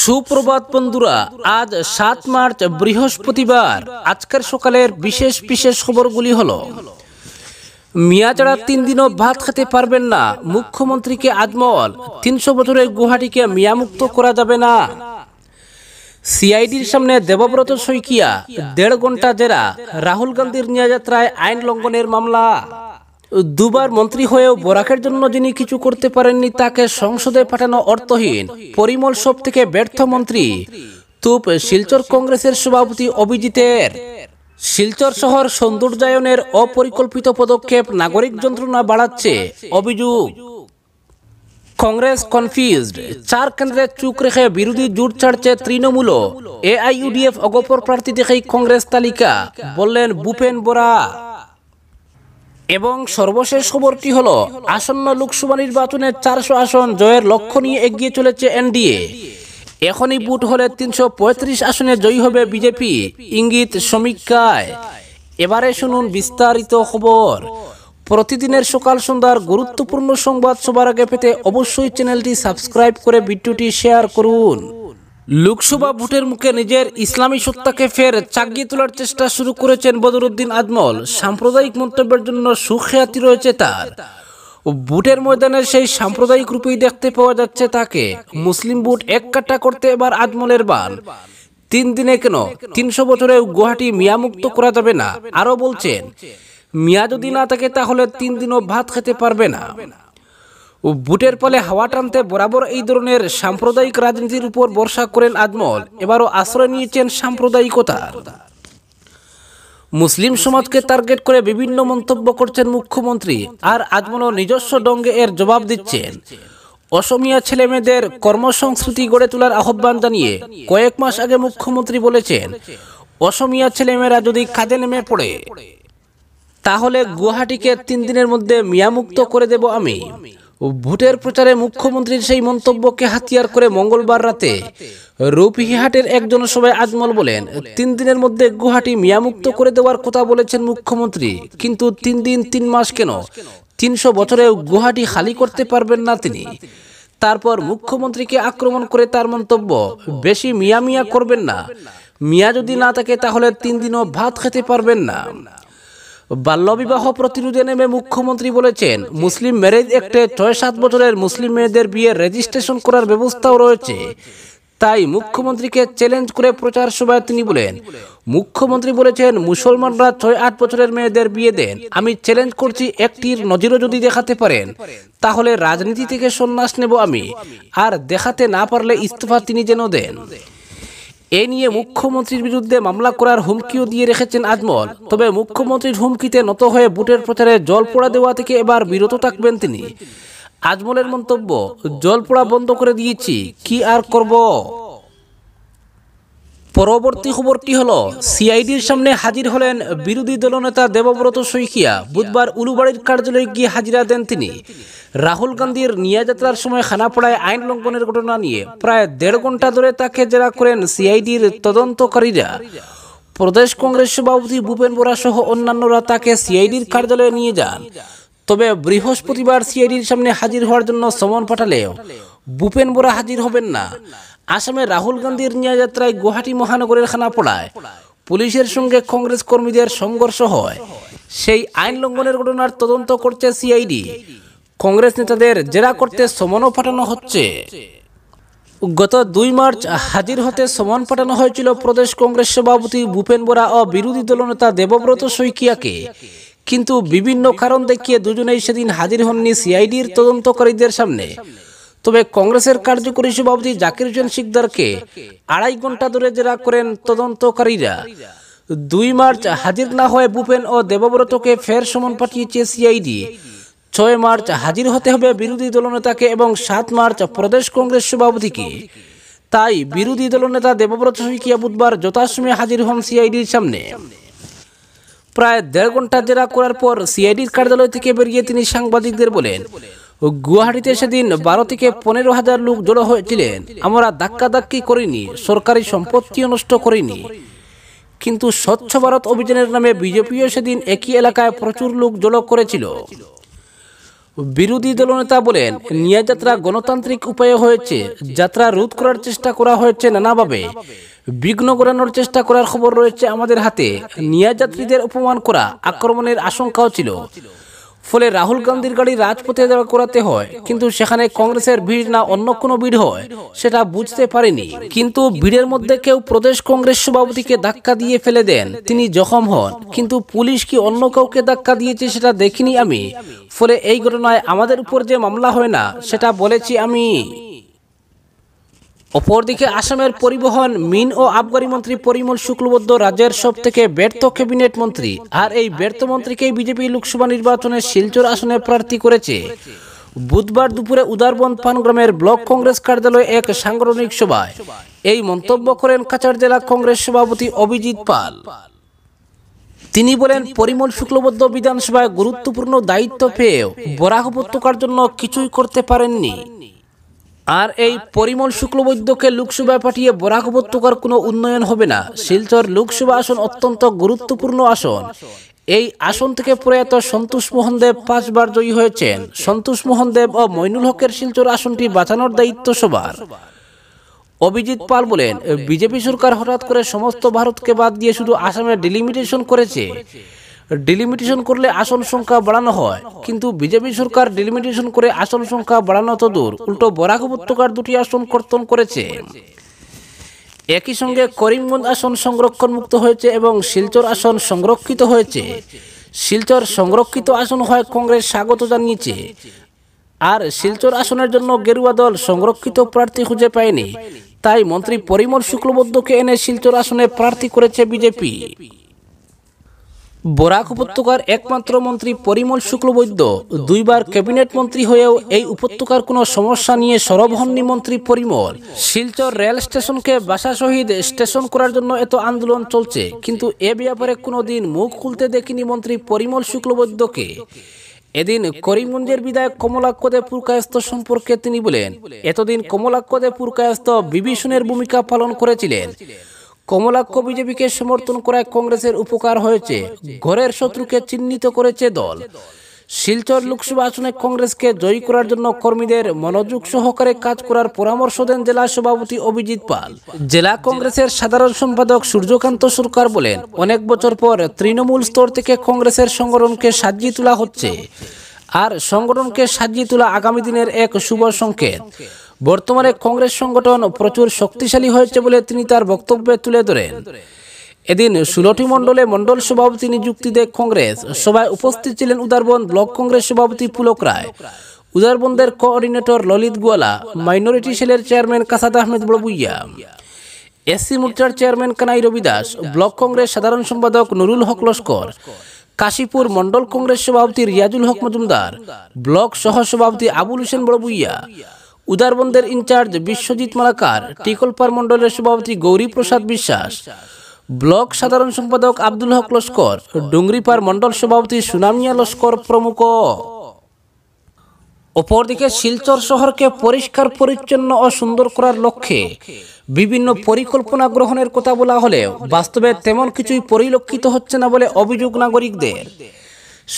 সুপ্রভাত বন্ধুরা আজ সাত মার্চ বৃহস্পতিবার আজকের সকালের বিশেষ বিশেষ খবরগুলি হল মিয়াচাড়া তিন দিনও ভাত খেতে পারবেন না মুখ্যমন্ত্রীকে আজমল তিনশো বছরের গুহাটিকে মিয়ামুক্ত করা যাবে না সিআইডির সামনে দেবব্রত শইকিয়া দেড় ঘন্টা জেরা রাহুল গান্ধীর নিয়াযাত্রায় আইন লঙ্ঘনের মামলা দুবার মন্ত্রী হয়েও বোরাকের জন্য যিনি কিছু করতে পারেননি তাকে সংসদে পাঠানো অর্থহীন পরিমল সব থেকে ব্যর্থ মন্ত্রী তুপ শিলচর কংগ্রেসের সভাপতি অভিজিতের শিলচর শহর সৌন্দর্যায়নের অপরিকল্পিত পদক্ষেপ নাগরিক যন্ত্রণা বাড়াচ্ছে অভিযোগ কংগ্রেস কনফিউজ চার কেন্দ্রে চুক রেখে বিরোধী জুট ছাড়ছে তৃণমূল এআইইউডিএফ অগপর প্রার্থী দেখেই কংগ্রেস তালিকা বললেন বুপেন বোরা এবং সর্বশেষ খবরটি হল আসন্ন লোকসভা নির্বাচনে চারশো আসন জয়ের লক্ষ্য নিয়ে এগিয়ে চলেছে এনডিএ এখনই বুট হলে তিনশো আসনে জয়ী হবে বিজেপি ইঙ্গিত সমীক্ষায় এবারে শুনুন বিস্তারিত খবর প্রতিদিনের সকাল সন্ধ্যার গুরুত্বপূর্ণ সংবাদ সবার আগে পেতে অবশ্যই চ্যানেলটি সাবস্ক্রাইব করে ভিডিওটি শেয়ার করুন লোকসভা ভোটের মুখে নিজের ইসলামী সত্তাকে ফের চাগিয়ে তোলার চেষ্টা শুরু করেছেন বদরুদ্দিন আজমল সাম্প্রদায়িক মন্তব্যের জন্য সুখ্যাতি রয়েছে তার ভোটের ময়দানে সেই সাম্প্রদায়িক রূপেই দেখতে পাওয়া যাচ্ছে তাকে মুসলিম ভোট এক কাটা করতে এবার আজমলের বান তিন দিনে কেন তিনশো বছরে গুয়াহাটি মিয়ামুক্ত করা যাবে না আরও বলছেন মিয়া যদি না থাকে তাহলে তিন দিনও ভাত খেতে পারবে না বুটের ফলে হাওয়া টানতে বরাবর এই ধরনের সাম্প্রদায়িক রাজনীতির উপর বর্ষা করেন আজমল এবারও আশ্রয় নিয়েছেন সাম্প্রদায়িকতা মুসলিম সমাজকে টার্গেট করে বিভিন্ন মন্তব্য করছেন মুখ্যমন্ত্রী আর আজমলও নিজস্ব ডঙ্গে এর জবাব দিচ্ছেন অসমিয়া ছেলেমেয়েদের কর্মসংস্কৃতি গড়ে তোলার আহ্বান জানিয়ে কয়েক মাস আগে মুখ্যমন্ত্রী বলেছেন অসমিয়া ছেলেমেয়েরা যদি কাঁদে নেমে পড়ে তাহলে গুয়াহাটিকে তিন দিনের মধ্যে মিয়ামুক্ত করে দেব আমি ভোটের প্রচারে মুখ্যমন্ত্রীর সেই মন্তব্যকে হাতিয়ার করে মঙ্গলবার রাতে রুপিহাটের একজন সবাই আজমল বলেন তিন দিনের মধ্যে গুহাটি মিয়ামুক্ত করে দেওয়ার কথা বলেছেন মুখ্যমন্ত্রী কিন্তু তিন দিন তিন মাস কেন তিনশো বছরেও গুহাটি খালি করতে পারবেন না তিনি তারপর মুখ্যমন্ত্রীকে আক্রমণ করে তার মন্তব্য বেশি মিয়া মিয়া করবেন না মিয়া যদি না থাকে তাহলে তিন দিনও ভাত খেতে পারবেন না বাল্যবিবাহ প্রতিরোধে নেমে মুখ্যমন্ত্রী বলেছেন মুসলিম ম্যারেজ একটে ছয় সাত বছরের মুসলিম মেয়েদের বিয়ে রেজিস্ট্রেশন করার ব্যবস্থাও রয়েছে তাই মুখ্যমন্ত্রীকে চ্যালেঞ্জ করে প্রচার সভায় তিনি বলেন মুখ্যমন্ত্রী বলেছেন মুসলমানরা ছয় আট বছরের মেয়েদের বিয়ে দেন আমি চ্যালেঞ্জ করছি একটির নজিরও যদি দেখাতে পারেন তাহলে রাজনীতি থেকে সন্ন্যাস নেব আমি আর দেখাতে না পারলে ইস্তফা তিনি যেন দেন এ নিয়ে মুখ্যমন্ত্রীর বিরুদ্ধে মামলা করার হুমকিও দিয়ে রেখেছেন আজমল তবে মুখ্যমন্ত্রীর হুমকিতে নত হয়ে ভোটের প্রচারে জল পোড়া দেওয়া থেকে এবার বিরত থাকবেন তিনি আজমলের মন্তব্য জল পোড়া বন্ধ করে দিয়েছি কি আর করব পরবর্তী খবরটি হল সিআইডির সামনে হাজির হলেন বিরোধী দলনেতা দেবব্রত শইকিয়া বুধবার উলুবাড়ির কার্যালয়ে গিয়ে হাজিরা দেন তিনি রাহুল গান্ধীর নিয়া যাত্রার সময় খানাপড়ায় আইন লঙ্ঘনের ঘটনা নিয়ে প্রায় দেড় ঘন্টা ধরে তাকে জেরা করেন সিআইডির তদন্তকারীরা প্রদেশ কংগ্রেস সভাপতি ভূপেন বোরা সহ অন্যান্যরা তাকে সিআইডির কার্যালয়ে নিয়ে যান তবে বৃহস্পতিবার সিআইডির সামনে হাজির হওয়ার জন্য সমন পাঠালেও ভূপেন বোরা হাজির হবেন না আসামে রাহুল গান্ধীর যাত্রায় গুয়াহাটি মহানগরের খানাপড়ায় পুলিশের সঙ্গে কংগ্রেস কর্মীদের সংঘর্ষ হয় সেই আইন লঙ্ঘনের ঘটনার তদন্ত করছে সিআইডি কংগ্রেস নেতাদের জেরা করতে সমনও পাঠানো হচ্ছে গত দুই মার্চ হাজির হতে সমন পাঠানো হয়েছিল প্রদেশ কংগ্রেস সভাপতি ভূপেন বোরা ও বিরোধী দলনেতা দেবব্রত শৈকিয়াকে কিন্তু বিভিন্ন কারণ দেখিয়ে দুজনেই সেদিন হাজির হননি সিআইডির তদন্তকারীদের সামনে তবে কংগ্রেসের কার্যকরী সভাপতি জাকির হোসেন শিকদারকে আড়াই ঘন্টা ধরে জেরা করেন তদন্তকারীরা দুই মার্চ হাজির না হয়ে ভূপেন ও দেবব্রতকে ফের সমন পাঠিয়েছে সিআইডি ছয় মার্চ হাজির হতে হবে বিরোধী দলনেতাকে এবং সাত মার্চ প্রদেশ কংগ্রেস সভাপতিকে তাই বিরোধী দলনেতা দেবব্রত শইকিয়া বুধবার যথাসময়ে হাজির হন সিআইডির সামনে প্রায় দেড় ঘন্টা জেরা করার পর সিআইডির কার্যালয় থেকে বেরিয়ে তিনি সাংবাদিকদের বলেন গুয়াহাটিতে সেদিন বারো থেকে পনেরো হাজার লোক জড়ো হয়েছিলেন আমরা ধাক্কি করিনি সরকারি সম্পত্তিও নষ্ট করিনি কিন্তু স্বচ্ছ ভারত অভিযানের নামে বিজেপিও সেদিন একই এলাকায় প্রচুর লোক জড়ো করেছিল বিরোধী দলনেতা বলেন নিয়া যাত্রা গণতান্ত্রিক উপায়ে হয়েছে যাত্রা রোধ করার চেষ্টা করা হয়েছে নানাভাবে বিঘ্ন গড়ানোর চেষ্টা করার খবর রয়েছে আমাদের হাতে নিয়া যাত্রীদের অপমান করা আক্রমণের আশঙ্কাও ছিল ফলে রাহুল গান্ধীর গাড়ি রাজপথে করাতে হয় কিন্তু সেখানে কংগ্রেসের ভিড় না অন্য কোনো ভিড় হয় সেটা বুঝতে পারেনি কিন্তু ভিড়ের মধ্যে কেউ প্রদেশ কংগ্রেস সভাপতিকে ধাক্কা দিয়ে ফেলে দেন তিনি জখম হন কিন্তু পুলিশ কি অন্য কাউকে ধাক্কা দিয়েছে সেটা দেখিনি আমি ফলে এই ঘটনায় আমাদের উপর যে মামলা হয় না সেটা বলেছি আমি অপরদিকে আসামের পরিবহন মিন ও আবগারি মন্ত্রী পরিমল শুক্লবদ্ধ রাজ্যের সব থেকে ব্যর্থ ক্যাবিনেট মন্ত্রী আর এই ব্যর্থ মন্ত্রীকেই বিজেপি লোকসভা নির্বাচনে শিলচর আসনে প্রার্থী করেছে বুধবার দুপুরে উদারবন পানগ্রামের ব্লক কংগ্রেস কার্যালয়ে এক সাংগঠনিক সভায় এই মন্তব্য করেন কাছাড় জেলা কংগ্রেস সভাপতি অভিজিৎ পাল তিনি বলেন পরিমল শুক্লবদ্ধ বিধানসভায় গুরুত্বপূর্ণ দায়িত্ব পেয়েও বরাহ উপত্যকার জন্য কিছুই করতে পারেননি আর এই পরিমল শুক্লবৈদ্যকে লোকসভায় পাঠিয়ে বরাক উপত্যকার কোনো উন্নয়ন হবে না শিলচর লোকসভা আসন অত্যন্ত গুরুত্বপূর্ণ আসন এই আসন থেকে প্রয়াত সন্তোষ মোহন দেব পাঁচবার জয়ী হয়েছেন সন্তোষ মোহন দেব ও মইনুল হকের শিলচর আসনটি বাঁচানোর দায়িত্ব সবার অভিজিৎ পাল বলেন বিজেপি সরকার হঠাৎ করে সমস্ত ভারতকে বাদ দিয়ে শুধু আসামে ডিলিমিটেশন করেছে ডিলিমিটেশন করলে আসন সংখ্যা বাড়ানো হয় কিন্তু বিজেপি সরকার ডিলিমিটেশন করে আসন সংখ্যা বাড়ানো তো দূর উল্টো বরাক উপত্যকার দুটি আসন কর্তন করেছে একই সঙ্গে করিমগঞ্জ আসন সংরক্ষণ মুক্ত হয়েছে এবং শিলচর আসন সংরক্ষিত হয়েছে শিলচর সংরক্ষিত আসন হয় কংগ্রেস স্বাগত জানিয়েছে আর শিলচর আসনের জন্য গেরুয়া দল সংরক্ষিত প্রার্থী খুঁজে পায়নি তাই মন্ত্রী পরিমল শুক্লবদ্ধকে এনে শিলচর আসনে প্রার্থী করেছে বিজেপি বরাক উপত্যকার একমাত্র মন্ত্রী পরিমল শুক্লবৈদ্য দুইবার ক্যাবিনেট মন্ত্রী হয়েও এই উপত্যকার কোনো সমস্যা নিয়ে সরবহন্নি মন্ত্রী পরিমল শিলচর রেল স্টেশনকে বাসা শহীদ স্টেশন করার জন্য এত আন্দোলন চলছে কিন্তু এ ব্যাপারে কোনো দিন মুখ খুলতে দেখিনি মন্ত্রী পরিমল শুক্লবৈদ্যকে এদিন করিমগঞ্জের বিধায়ক কমলাক্ষদে পুরকায়স্ত সম্পর্কে তিনি বলেন এতদিন কমলাক্ষদে পুরকায়স্ত বিভীষণের ভূমিকা পালন করেছিলেন কমলাক্ষ বিজেপিকে সমর্থন করায় কংগ্রেসের উপকার হয়েছে ঘরের শত্রুকে চিহ্নিত করেছে দল শিলচর লোকসভা আসনে কংগ্রেসকে জয়ী করার জন্য কর্মীদের মনোযোগ সহকারে কাজ করার পরামর্শ দেন জেলা সভাপতি অভিজিৎ পাল জেলা কংগ্রেসের সাধারণ সম্পাদক সূর্যকান্ত সরকার বলেন অনেক বছর পর তৃণমূল স্তর থেকে কংগ্রেসের সংগঠনকে সাজিয়ে তোলা হচ্ছে আর সংগঠনকে সাজিয়ে তোলা আগামী দিনের এক শুভ সংকেত বর্তমানে কংগ্রেস সংগঠন প্রচুর শক্তিশালী হয়েছে বলে তিনি তার বক্তব্যে তুলে ধরেন এদিন ষোলোটি মণ্ডলে মণ্ডল সভাপতি নিযুক্তি দেয় কংগ্রেস সভায় উপস্থিত ছিলেন উদারবন ব্লক কংগ্রেস সভাপতি পুলক রায় উদারবন্দের কোঅর্ডিনেটর ললিত গোয়ালা মাইনরিটি সেলের চেয়ারম্যান কাসাদ আহমেদ বড়বুইয়া এসসি মোর্চার চেয়ারম্যান কানাই রবি দাস ব্লক কংগ্রেস সাধারণ সম্পাদক নুরুল হক লস্কর কাশীপুর মণ্ডল কংগ্রেস সভাপতি রিয়াজুল হক মজুমদার ব্লক সহ সভাপতি আবুল হোসেন বড়বুইয়া উদারবন্দের ইনচার্জ বিশ্বজিৎ মালাকার টিকলপার মন্ডলের সভাপতি গৌরী প্রসাদ বিশ্বাস ব্লক সাধারণ সম্পাদক আব্দুল হক লস্কর ডুংরিপার মণ্ডল সভাপতি সুনামিয়া লস্কর প্রমুখ অপরদিকে শিলচর শহরকে পরিষ্কার পরিচ্ছন্ন ও সুন্দর করার লক্ষ্যে বিভিন্ন পরিকল্পনা গ্রহণের কথা বলা হলেও বাস্তবে তেমন কিছুই পরিলক্ষিত হচ্ছে না বলে অভিযোগ নাগরিকদের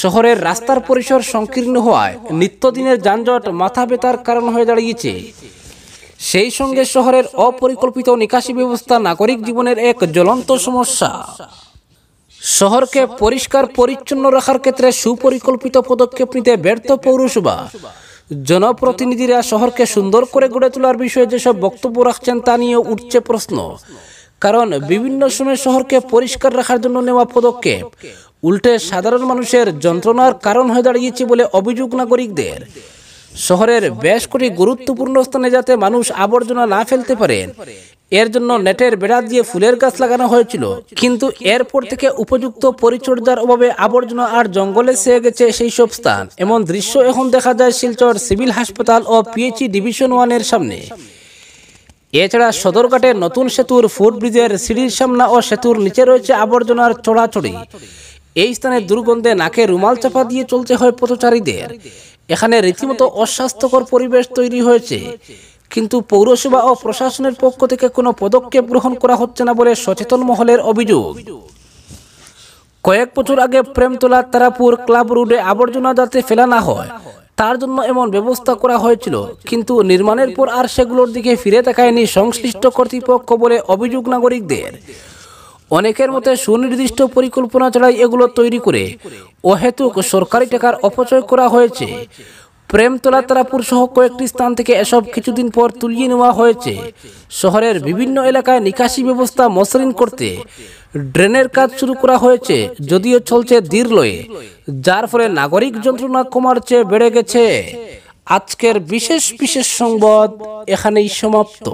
শহরের রাস্তার পরিসর সংকীর্ণ হওয়ায় নিত্যদিনের যানজট মাথা বেতার কারণ হয়ে দাঁড়িয়েছে সেই সঙ্গে শহরের অপরিকল্পিত নিকাশি ব্যবস্থা নাগরিক জীবনের এক জ্বলন্ত সমস্যা শহরকে পরিষ্কার পরিচ্ছন্ন রাখার ক্ষেত্রে সুপরিকল্পিত পদক্ষেপ নিতে ব্যর্থ পৌরসভা জনপ্রতিনিধিরা শহরকে সুন্দর করে গড়ে তোলার বিষয়ে যেসব বক্তব্য রাখছেন তা নিয়ে উঠছে প্রশ্ন কারণ বিভিন্ন সময় শহরকে পরিষ্কার রাখার জন্য নেওয়া পদক্ষেপ উল্টে সাধারণ মানুষের যন্ত্রণার কারণ হয়ে দাঁড়িয়েছে বলে অভিযোগ নাগরিকদের শহরের বেশ কটি গুরুত্বপূর্ণ স্থানে যাতে মানুষ আবর্জনা না ফেলতে পারেন এর জন্য নেটের বেড়া দিয়ে ফুলের গাছ লাগানো হয়েছিল কিন্তু এরপর থেকে উপযুক্ত পরিচর্যার অভাবে আবর্জনা আর জঙ্গলে সেয়ে গেছে সেই সব স্থান এমন দৃশ্য এখন দেখা যায় শিলচর সিভিল হাসপাতাল ও পিএইচি ডিভিশন ওয়ানের সামনে এছাড়া সদরঘাটে নতুন সেতুর ফুটব্রিজের সিঁড়ির সামনা ও সেতুর নিচে রয়েছে আবর্জনার চড়াচড়ি এই স্থানে দুর্গন্ধে নাকে রুমাল চাপা দিয়ে চলতে হয় পথচারীদের এখানে রীতিমতো অস্বাস্থ্যকর পরিবেশ তৈরি হয়েছে কিন্তু পৌরসভা ও প্রশাসনের পক্ষ থেকে কোনো পদক্ষেপ গ্রহণ করা হচ্ছে না বলে সচেতন মহলের অভিযোগ কয়েক বছর আগে প্রেমতলা তারাপুর ক্লাব রোডে আবর্জনা যাতে ফেলা না হয় তার জন্য এমন ব্যবস্থা করা হয়েছিল কিন্তু নির্মাণের পর আর সেগুলোর দিকে ফিরে তাকায়নি সংশ্লিষ্ট কর্তৃপক্ষ বলে অভিযোগ নাগরিকদের অনেকের মতে সুনির্দিষ্ট পরিকল্পনা ছাড়াই এগুলো তৈরি করে অহেতুক সরকারি টাকার অপচয় করা হয়েছে প্রেমতলা তারাপুর সহ কয়েকটি স্থান থেকে এসব কিছুদিন পর তুলিয়ে নেওয়া হয়েছে শহরের বিভিন্ন এলাকায় নিকাশি ব্যবস্থা মসৃণ করতে ড্রেনের কাজ শুরু করা হয়েছে যদিও চলছে ধীর যার ফলে নাগরিক যন্ত্রণা কমার চেয়ে বেড়ে গেছে আজকের বিশেষ বিশেষ সংবাদ এখানেই সমাপ্ত